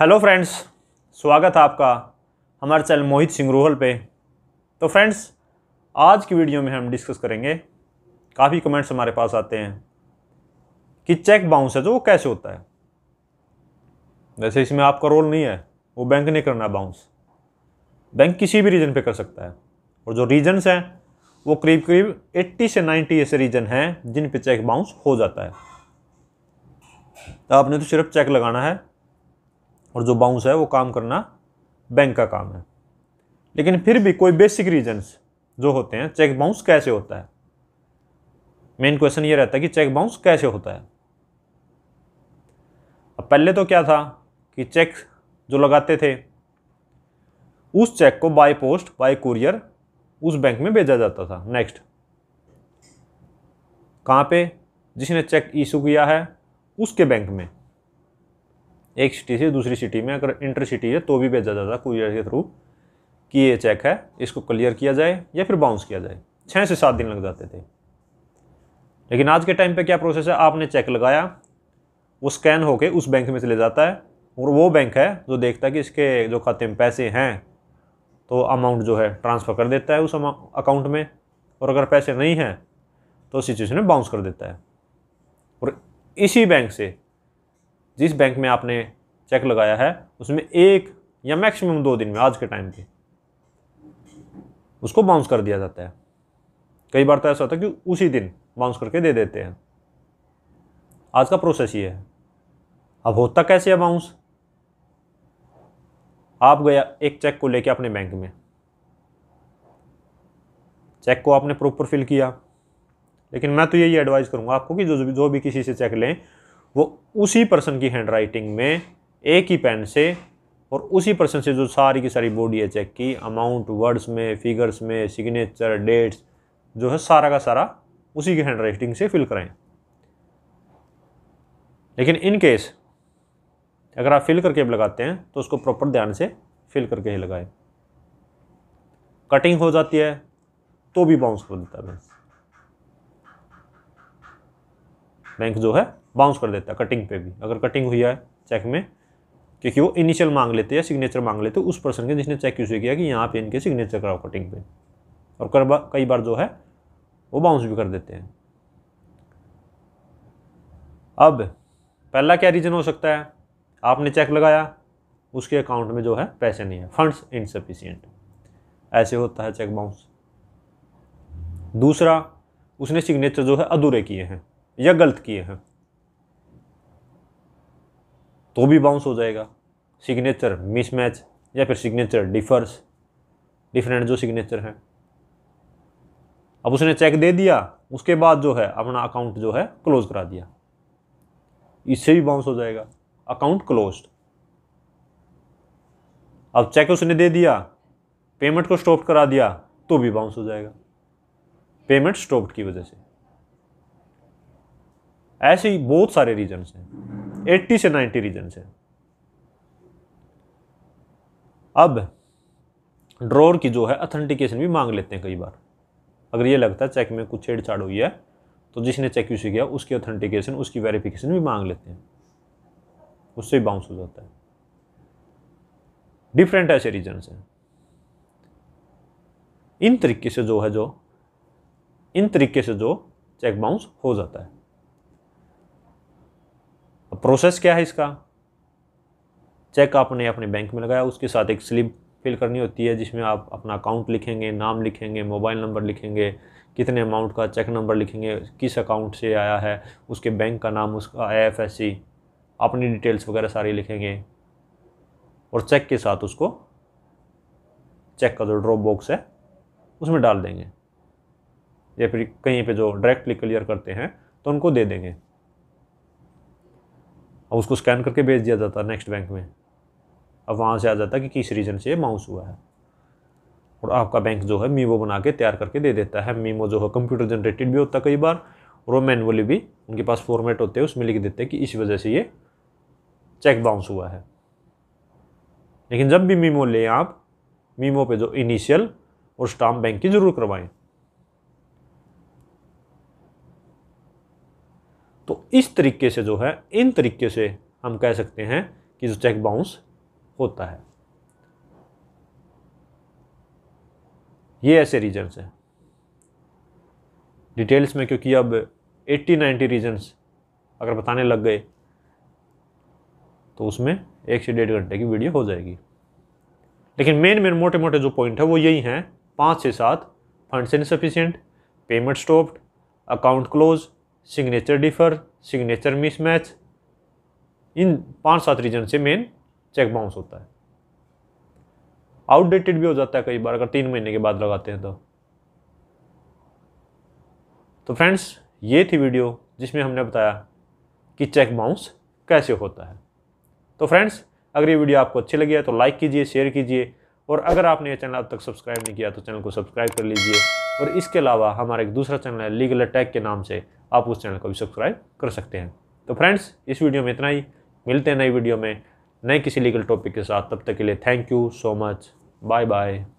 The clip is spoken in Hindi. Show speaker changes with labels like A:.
A: हेलो फ्रेंड्स स्वागत है आपका हमारे चैनल मोहित सिंह रोहल पे तो फ्रेंड्स आज की वीडियो में हम डिस्कस करेंगे काफ़ी कमेंट्स हमारे पास आते हैं कि चेक बाउंस है जो तो वो कैसे होता है वैसे इसमें आपका रोल नहीं है वो बैंक ने करना बाउंस बैंक किसी भी रीजन पे कर सकता है और जो रीजन्स हैं वो करीब करीब 80 से 90 ऐसे रीजन हैं जिन पे चेक बाउंस हो जाता है तो आपने तो सिर्फ चेक लगाना है और जो बाउंस है वो काम करना बैंक का काम है लेकिन फिर भी कोई बेसिक रीजन्स जो होते हैं चेक बाउंस कैसे होता है मेन क्वेश्चन ये रहता है कि चेक बाउंस कैसे होता है अब पहले तो क्या था कि चेक जो लगाते थे उस चेक को बाय पोस्ट बाय कुरियर उस बैंक में भेजा जाता था नेक्स्ट कहाँ पे जिसने चेक इशू किया है उसके बैंक में एक सिटी से दूसरी सिटी में अगर इंटर सिटी है तो भी भेजा जाता है कुरियर के थ्रू कि ये चेक है इसको क्लियर किया जाए या फिर बाउंस किया जाए छः से सात दिन लग जाते थे लेकिन आज के टाइम पे क्या प्रोसेस है आपने चेक लगाया वो स्कैन होके उस बैंक में चले जाता है और वो बैंक है जो देखता है कि इसके जो खाते में पैसे हैं तो अमाउंट जो है ट्रांसफ़र कर देता है उस अकाउंट में और अगर पैसे नहीं हैं तो सिचुएशन में बाउंस कर देता है और इसी बैंक से जिस बैंक में आपने चेक लगाया है उसमें एक या मैक्सिमम दो दिन में आज के टाइम के उसको बाउंस कर दिया जाता है कई बार तो ऐसा होता है कि उसी दिन बाउंस करके दे देते हैं आज का प्रोसेस ये है अब होता कैसे है बाउंस आप गया एक चेक को लेके अपने बैंक में चेक को आपने प्रॉपर फिल किया लेकिन मैं तो यही एडवाइस करूंगा आपको कि जो जो भी किसी से चेक लें वो उसी पर्सन की हैंड राइटिंग में एक ही पेन से और उसी पर्सन से जो सारी की सारी बॉडी है चेक की अमाउंट वर्ड्स में फिगर्स में सिग्नेचर डेट्स जो है सारा का सारा उसी की हैंड राइटिंग से फिल कराएं लेकिन इन केस अगर आप फिल करके लगाते हैं तो उसको प्रॉपर ध्यान से फिल करके ही लगाएं कटिंग हो जाती है तो भी बाउंस हो देता है बैंक जो है बाउंस कर देता है कटिंग पे भी अगर कटिंग हुई है चेक में क्योंकि वो इनिशियल मांग लेते हैं सिग्नेचर मांग लेते हैं उस पर्सन के जिसने चेक यूज किया कि यहाँ पे इनके सिग्नेचर कराओ कटिंग पे और कर कई बार जो है वो बाउंस भी कर देते हैं अब पहला क्या रीज़न हो सकता है आपने चेक लगाया उसके अकाउंट में जो है पैसे नहीं है फंड्स इनसफिशियंट ऐसे होता है चेक बाउंस दूसरा उसने सिग्नेचर जो है अधूरे किए हैं या गलत किए हैं तो भी बाउंस हो जाएगा सिग्नेचर मिसमैच या फिर सिग्नेचर डिफर्स डिफरेंट जो सिग्नेचर हैं अब उसने चेक दे दिया उसके बाद जो है अपना अकाउंट जो है क्लोज करा दिया इससे भी बाउंस हो जाएगा अकाउंट क्लोज अब चेक उसने दे दिया पेमेंट को स्टॉप करा दिया तो भी बाउंस हो जाएगा पेमेंट स्टॉप की वजह से ऐसे ही बहुत सारे रीजन्स हैं 80 से 90 रीजन है अब ड्रॉर की जो है अथेंटिकेशन भी मांग लेते हैं कई बार अगर ये लगता है चेक में कुछ छेड़छाड़ हुई है तो जिसने चेक यूसी किया उसकी अथेंटिकेशन उसकी वेरिफिकेशन भी मांग लेते हैं उससे ही बाउंस हो जाता है डिफरेंट ऐसे रीजन हैं इन तरीके से जो है जो इन तरीके से जो चेक बाउंस हो जाता है प्रोसेस क्या है इसका चेक आपने अपने बैंक में लगाया उसके साथ एक स्लिप फिल करनी होती है जिसमें आप अपना अकाउंट लिखेंगे नाम लिखेंगे मोबाइल नंबर लिखेंगे कितने अमाउंट का चेक नंबर लिखेंगे किस अकाउंट से आया है उसके बैंक का नाम उसका आई एफ एस सी अपनी डिटेल्स वगैरह सारी लिखेंगे और चेक के साथ उसको चेक का जो ड्रॉप बॉक्स है उसमें डाल देंगे या फिर कहीं पे जो डायरेक्टली क्लियर करते हैं तो उनको दे देंगे अब उसको स्कैन करके भेज दिया जाता है नेक्स्ट बैंक में अब वहाँ से आ जाता है कि किस रीजन से माउस हुआ है और आपका बैंक जो है मीमो बना के तैयार करके दे देता है मीमो जो है कंप्यूटर जनरेटेड भी होता है कई बार और वो मैनुअली भी उनके पास फॉर्मेट होते हैं उसमें लिख देते हैं कि इस वजह से ये चेक बाउंस हुआ है लेकिन जब भी मीमो लें आप मीमो पे जो इनिशियल और स्टाम्प बैंक की ज़रूर करवाएं तो इस तरीके से जो है इन तरीके से हम कह सकते हैं कि जो चेक बाउंस होता है ये ऐसे रीजन्स हैं डिटेल्स में क्योंकि अब 80-90 रीजन्स अगर बताने लग गए तो उसमें एक से डेढ़ घंटे की वीडियो हो जाएगी लेकिन मेन मेन मोटे मोटे जो पॉइंट है वो यही हैं पाँच से सात funds insufficient payment stopped account close signature differ signature mismatch इन पांच सात रीजन से मेन चेक बाउंस होता है आउटडेटेड भी हो जाता है कई बार अगर तीन महीने के बाद लगाते हैं तो तो फ्रेंड्स ये थी वीडियो जिसमें हमने बताया कि चेक बाउंस कैसे होता है तो फ्रेंड्स अगर ये वीडियो आपको अच्छी लगी है तो लाइक कीजिए शेयर कीजिए और अगर आपने ये चैनल अब तक सब्सक्राइब नहीं किया तो चैनल को सब्सक्राइब कर लीजिए और इसके अलावा हमारा एक दूसरा चैनल है लीगल अटैक के नाम से आप उस चैनल को भी सब्सक्राइब कर सकते हैं तो फ्रेंड्स इस वीडियो में इतना ही मिलते हैं नई वीडियो में नए किसी लीगल टॉपिक के साथ तब तक के लिए thank you so much bye bye